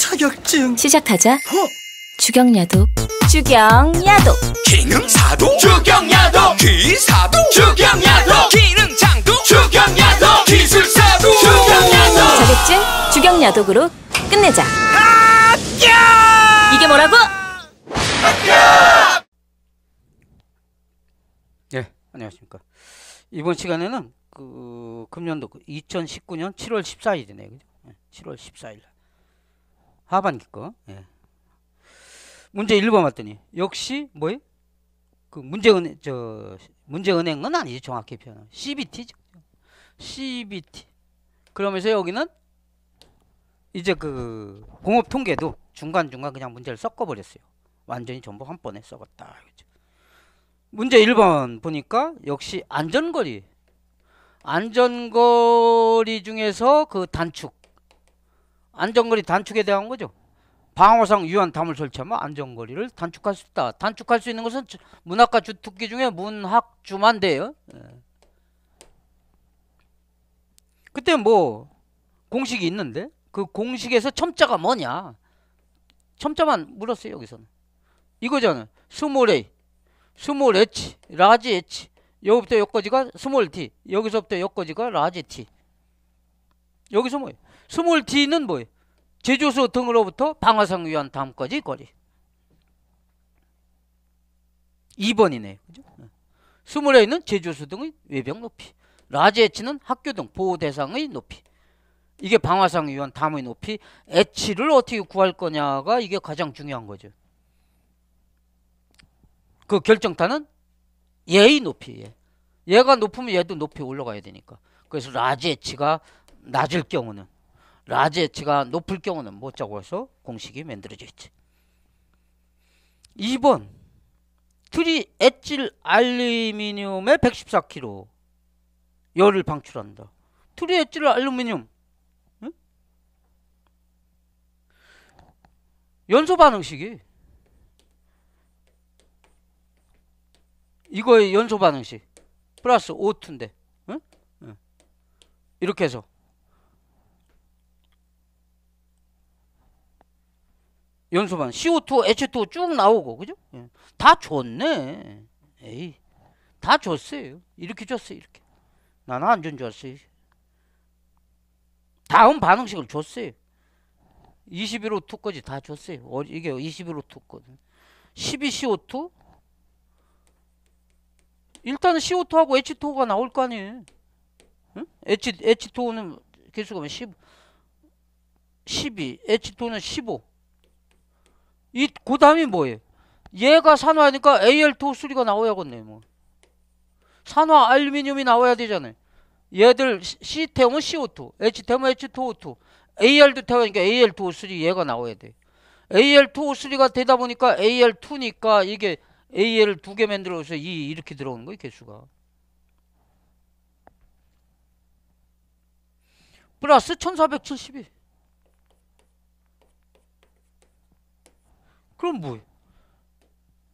자격증 시작하자 허! 어? 주경야독 주경야독 기능사도 주경야독 기사도 주경야독 기능장도 주경야독 기술사도 주경야독 자격증 주경야독으로 끝내자 합 이게 뭐라고? 예, 안녕하십니까 이번 시간에는 그 금년도 2019년 7월 14일이네요. 7월 14일 하반기 거. 예. 문제 1번 봤더니 역시 뭐예그 문제은행 저 문제은행은 아니지 정확히 표현. CBT죠. CBT. 그러면서 여기는 이제 그 공업 통계도 중간 중간 그냥 문제를 섞어 버렸어요. 완전히 전부 한 번에 썩었다. 그죠? 문제 1번 보니까 역시 안전거리 안전거리 중에서 그 단축 안전거리 단축에 대한 거죠. 방어상 유한담을 설치하면 안전거리를 단축할 수 있다. 단축할 수 있는 것은 문학과 주특기 중에 문학 주만대요 예. 그때 뭐 공식이 있는데 그 공식에서 첨자가 뭐냐? 첨자만 물었어요 여기서는. 이거잖아요. 스몰 A, 스몰 H, 라지 H. 여기부터 여기까지가 스몰 T. 여기서부터 여기까지가 라지 T. 여기서 뭐예요? 스몰 T는 뭐예요? 제조소 등으로부터 방화성 위원 다음까지 거리 2번이네요 그죠? 네. 스물에 있는 제조소 등의 외벽 높이 라지 에치는 학교 등 보호 대상의 높이 이게 방화성 위원 담의 높이 치를 어떻게 구할 거냐가 이게 가장 중요한 거죠 그 결정타는 얘의 높이 얘. 얘가 높으면 얘도 높이 올라가야 되니까 그래서 라지 에치가 낮을 경우는 라지 치가 높을 경우는 못 자고 해서 공식이 만들어져 있지. 2번 트리 에틸 알루미늄의 114kg 열을 방출한다. 트리 에틸 알루미늄 응? 연소 반응식이 이거의 연소 반응식 플러스 O2인데 응? 응. 이렇게 해서 연소반 CO2, H2 쭉 나오고 그죠? 예. 다좋네 에이, 다 줬어요. 이렇게 줬어요. 이렇게. 나는 안준 줬어요. 다음 반응식을 줬어요. 21호 2까지 다 줬어요. 어, 이게 21호 2거든. 12CO2 일단 은 CO2하고 H2O가 나올 거 아니에요. 응? H, H2O는 개수가 10, 12, H2O는 15. 이, 그 다음이 뭐예요? 얘가 산화니까 Al2,3가 나와야겠네, 뭐. 산화 알루미늄이 나와야 되잖아요. 얘들 C 태우면 CO2, H 태우면 H2O2, Al도 태우니까 Al2O3 얘가 나와야 돼. Al2O3가 되다 보니까 Al2니까 이게 Al을 두개 만들어서 이 e 이렇게 들어오는 거예요, 개수가. 플러스 1472. 그럼 뭐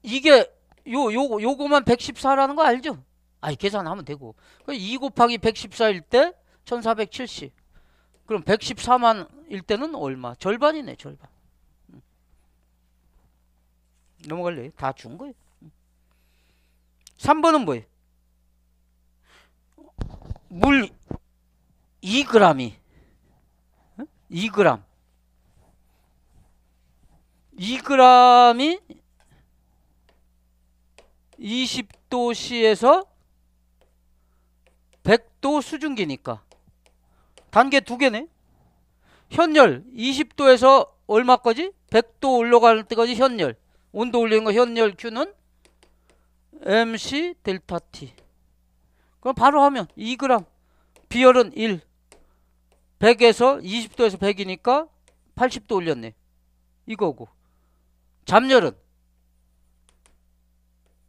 이게 요 요거 요거만 114라는 거 알죠? 아니 계산하면 되고. 2 그 곱하기 114일 때 1470. 그럼 114만일 때는 얼마? 절반이네, 절반. 넘어갈래? 다 준 거예요. 3번은 뭐예요? 물 2g이 2g 2g이 20도씨에서 100도 수증기니까 단계 두 개네. 현열 20도에서 얼마까지? 100도 올라갈 때까지 현열. 온도 올리는 거 현열 Q는 MC 델타 T. 그럼 바로 하면 2g. 비열은 1. 100에서 20도에서 100이니까 80도 올렸네. 이거고. 잠열은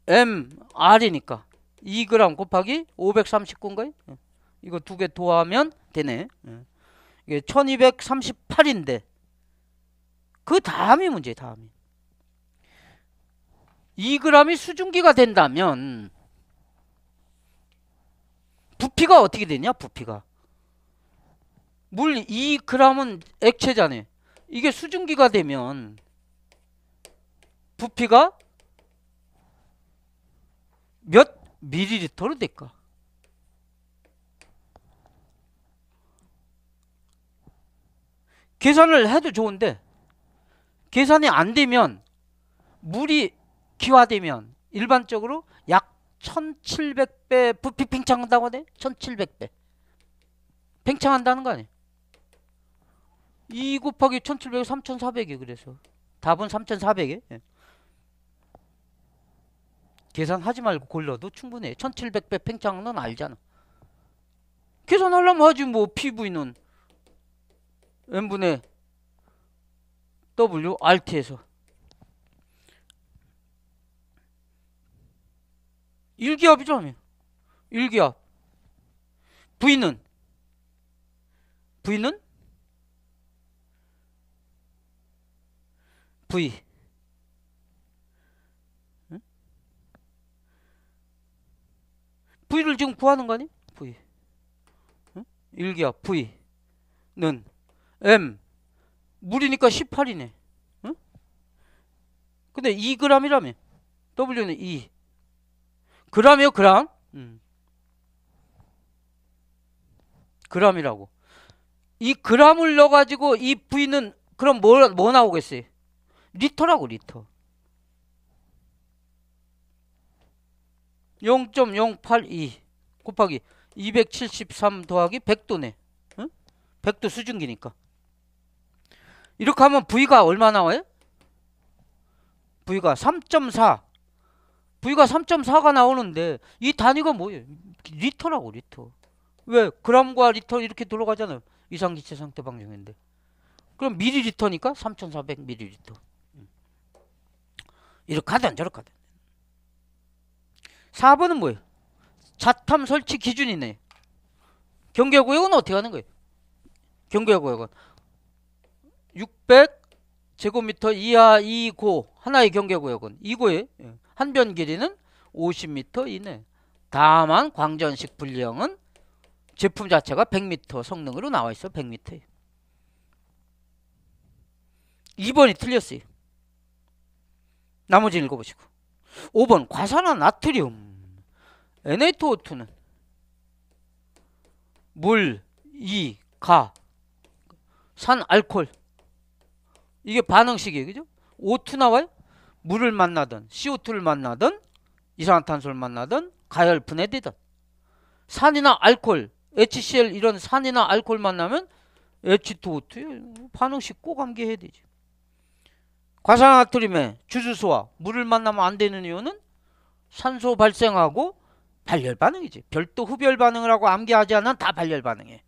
MR이니까 2g 곱하기 539인가요? 예. 이거 두 개 더하면 되네. 예. 이게 1238인데 그 다음이 문제예요. 다음이. 2g이 수증기가 된다면 부피가 어떻게 되냐? 부피가. 물 2g은 액체잖아요. 이게 수증기가 되면 부피가 몇 밀리리터로 될까? 계산을 해도 좋은데 계산이 안 되면 물이 기화되면 일반적으로 약 1700배 부피 팽창한다고 하네? 1700배 팽창한다는 거아니에2 곱하기 1700 3400이 그래서 답은 3400에 예. 계산하지 말고 골라도 충분해. 1700배 팽창은 알잖아. 계산하려면 하지 뭐 PV는 n분의 W RT에서 1기압이잖아요 일기압. V는 V는 V V를 지금 구하는 거 아니? V. 응? 일기압 V는 M. 물이니까 18이네. 응? 근데 2g이라며. W는 2. 그람이요그람 음. 그람이라고이그람을 넣어가지고 이 V는 그럼 뭐, 뭐 나오겠어요? 리터라고, 리터. 0.082 곱하기 273 더하기 100도네. 응? 100도 수증기니까. 이렇게 하면 V가 얼마 나와요? V가 3.4. V가 3.4가 나오는데 이 단위가 뭐예요? 리터라고 리터. 왜? 그람과 리터 이렇게 돌아가잖아요. 이상기체 상태 방정인데. 그럼 미리리터니까3,400미리리터 이렇게 하든 저렇게 하든. 4번은 뭐예요? 자탐 설치 기준이네. 경계구역은 어떻게 하는 거예요? 경계구역은 600 제곱미터 이하 이고 하나의 경계구역은 2고요한변 예. 길이는 5 0미터 이내. 다만 광전식 분리형은 제품 자체가 1 0 0미터 성능으로 나와 있어. 100m에. 2번이 틀렸어요. 나머지 읽어보시고. 5번 과산화 나트륨. NH2O2는 물, 이, 가, 산, 알콜 이게 반응식이에요. 그죠? O2 나와요? 물을 만나든 CO2를 만나든 이산화탄소를 만나든 가열 분해되든 산이나 알콜 HCl 이런 산이나 알콜 만나면 H2O2 반응식 꼭 암기해야 되지. 과산화트륨의 주주소와 물을 만나면 안 되는 이유는 산소 발생하고 발열 반응이지. 별도 흡열 반응을 하고 암기하지 않으면 다 발열 반응이에요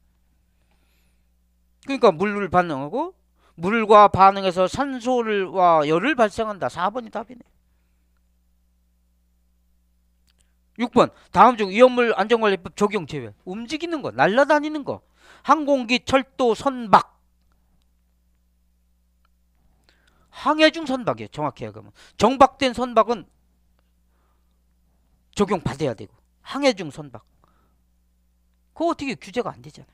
그러니까 물을 반응하고 물과 반응해서 산소와 열을 발생한다. 4번이 답이네. 6번 다음 중 위험물 안전관리법 적용 제외 움직이는 거 날라다니는 거 항공기 철도 선박 항해 중 선박이에요 정확히 하면 정박된 선박은 적용 받아야 되고 항해중 선박. 그거 어떻게 규제가 안 되잖아요.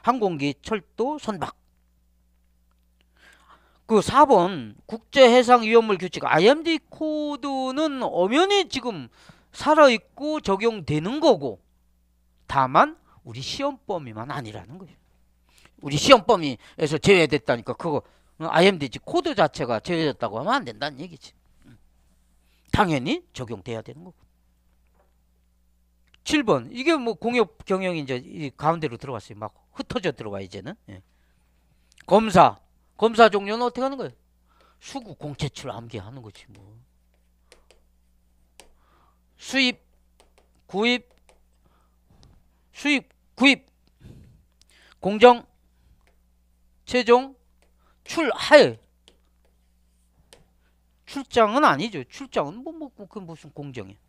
항공기, 철도, 선박. 그 4번 국제해상위험물 규칙 IMD 코드는 엄연히 지금 살아있고 적용되는 거고 다만 우리 시험 범위만 아니라는 거예요 우리 시험 범위에서 제외됐다니까 그거 IMD 코드 자체가 제외됐다고 하면 안 된다는 얘기지. 당연히 적용돼야 되는 거고. 7번. 이게 뭐 공역 경영이 이제 이 가운데로 들어갔어요. 막 흩어져 들어가 이제는. 예. 검사. 검사 종료는 어떻게 하는 거예요? 수구 공채출 암기하는 거지 뭐. 수입 구입 수입 구입 공정 최종 출하에 출장은 아니죠. 출장은 뭐뭐 뭐, 그 무슨 공정이야.